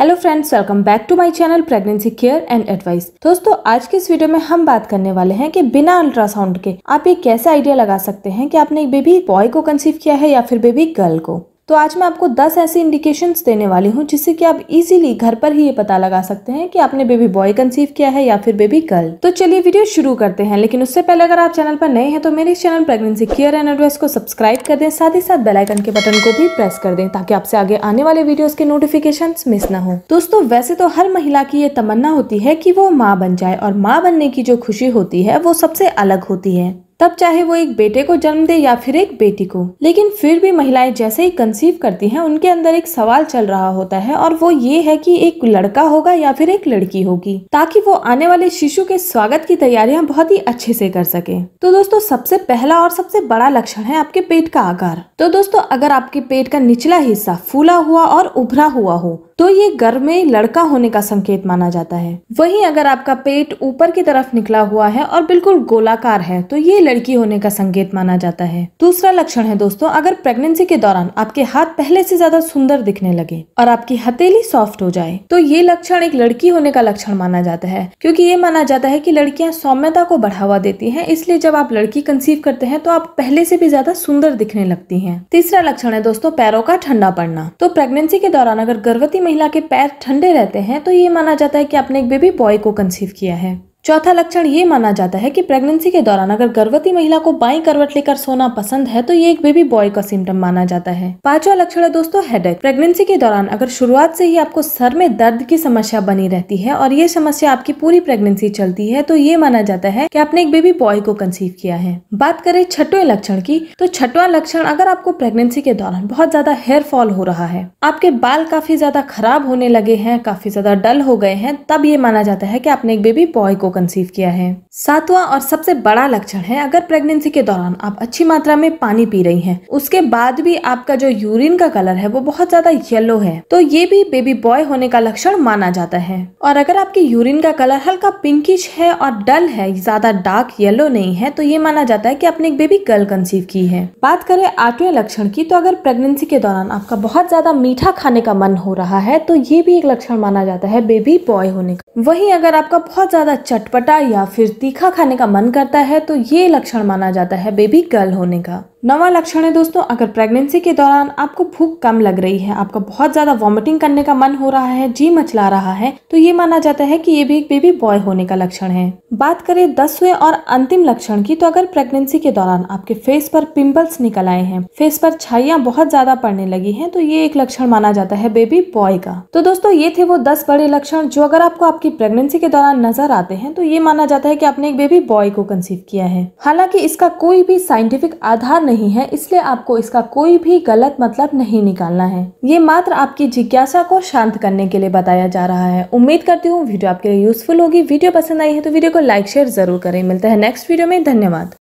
hello friends welcome back to my channel pregnancy care and advice दोस्तों आज के इस वीडियो में हम बात करने वाले हैं कि बिना अल्ट्रासाउंड के आप एक कैसा आइडिया लगा सकते हैं कि आपने एक बेबी बॉय को कंसीव किया है या फिर बेबी गर्ल को तो आज मैं आपको 10 ऐसी इंडिकेशंस देने वाली हूँ जिससे कि आप इजीली घर पर ही ये पता लगा सकते हैं कि आपने बेबी बॉय कंसीव किया है या फिर बेबी गर्ल तो चलिए वीडियो शुरू करते हैं लेकिन उससे पहले अगर आप चैनल पर नए हैं तो मेरे channel pregnancy care and advice को सब्सक्राइब कर दें साथ ही साथ बेलाइकन के बटन को भी प्रेस कर दें ताकि आपसे आगे आने वाले वीडियोज के नोटिफिकेशन मिस ना हो दोस्तों वैसे तो हर महिला की ये तमन्ना होती है की वो माँ बन जाए और माँ बनने की जो खुशी होती है वो सबसे अलग होती है तब चाहे वो एक बेटे को जन्म दे या फिर एक बेटी को लेकिन फिर भी महिलाएं जैसे ही कंसीव करती हैं उनके अंदर एक सवाल चल रहा होता है और वो ये है कि एक लड़का होगा या फिर एक लड़की होगी ताकि वो आने वाले शिशु के स्वागत की तैयारियां बहुत ही अच्छे से कर सके तो दोस्तों सबसे पहला और सबसे बड़ा लक्षण है आपके पेट का आकार तो दोस्तों अगर आपके पेट का निचला हिस्सा फूला हुआ और उभरा हुआ हो तो ये गर्भ में लड़का होने का संकेत माना जाता है वहीं अगर आपका पेट ऊपर की तरफ निकला हुआ है और बिल्कुल गोलाकार है तो ये लड़की होने का संकेत माना जाता है दूसरा लक्षण है दोस्तों अगर प्रेगनेंसी के दौरान आपके हाथ पहले से ज्यादा सुंदर दिखने लगे और आपकी हथेली सॉफ्ट हो जाए तो ये लक्षण एक लड़की होने का लक्षण माना जाता है क्योंकि ये माना जाता है कि लड़कियां सौम्यता को बढ़ावा देती हैं इसलिए जब आप लड़की कंसीव करते हैं तो आप पहले से भी ज्यादा सुंदर दिखने लगती हैं तीसरा लक्षण है दोस्तों पैरों का ठंडा पड़ना तो प्रेगनेंसी के दौरान अगर गर्भवती महिला के पैर ठंडे रहते हैं तो ये माना जाता है कि आपने एक बेबी बॉय को कंसीव किया है चौथा लक्षण ये माना जाता है कि प्रेगनेंसी के दौरान अगर गर्भवती महिला को बाई करवट लेकर सोना पसंद है तो ये एक बेबी बॉय का सिम्टम माना जाता है पांचवा लक्षण है दोस्तों हेडेक प्रेगनेंसी के दौरान अगर शुरुआत से ही आपको सर में दर्द की समस्या बनी रहती है और ये समस्या आपकी पूरी प्रेगनेंसी चलती है तो ये माना जाता है की आपने एक बेबी बॉय को कंसीव किया है बात करें छठवें लक्षण की तो छठवा लक्षण अगर आपको प्रेगनेंसी के दौरान बहुत ज्यादा हेयर फॉल हो रहा है आपके बाल काफी ज्यादा खराब होने लगे हैं काफी ज्यादा डल हो गए हैं तब ये माना जाता है की आपने एक बेबी बॉय को कंसीव किया है सातवां और सबसे बड़ा लक्षण है अगर प्रेगनेंसी के दौरान आप अच्छी मात्रा में पानी पी रही हैं उसके बाद भी आपका जो यूरिन का कलर है वो बहुत ज्यादा येलो है तो ये भी बेबी बॉय होने का लक्षण माना जाता है और अगर आपकी यूरिन का कलर हल्का पिंकिश है और डल है ज्यादा डार्क येलो नहीं है तो ये माना जाता है की आपने एक बेबी गर्ल कंसीव की है बात करें आठवें लक्षण की तो अगर प्रेगनेंसी के दौरान आपका बहुत ज्यादा मीठा खाने का मन हो रहा है तो ये भी एक लक्षण माना जाता है बेबी बॉय होने का वही अगर आपका बहुत ज्यादा चटपटा या फिर तीखा खाने का मन करता है तो ये लक्षण माना जाता है बेबी गर्ल होने का नवा लक्षण है दोस्तों अगर प्रेगनेंसी के दौरान आपको भूख कम लग रही है आपका बहुत ज्यादा वॉमिटिंग करने का मन हो रहा है जी मचला रहा है तो ये माना जाता है कि ये भी एक बेबी बॉय होने का लक्षण है बात करें दसवें और अंतिम लक्षण की तो अगर प्रेगनेंसी के दौरान आपके फेस पर पिंपल्स निकल आए हैं फेस पर छाइया बहुत ज्यादा पड़ने लगी है तो ये एक लक्षण माना जाता है बेबी बॉय का तो दोस्तों ये थे वो दस बड़े लक्षण जो अगर आपको आपकी प्रेगनेंसी के दौरान नजर आते हैं तो ये माना जाता है की आपने एक बेबी बॉय को कंसीव किया है हालांकि इसका कोई भी साइंटिफिक आधार नहीं है इसलिए आपको इसका कोई भी गलत मतलब नहीं निकालना है ये मात्र आपकी जिज्ञासा को शांत करने के लिए बताया जा रहा है उम्मीद करती हूँ वीडियो आपके लिए यूजफुल होगी वीडियो पसंद आई है तो वीडियो को लाइक शेयर जरूर करें मिलते हैं नेक्स्ट वीडियो में धन्यवाद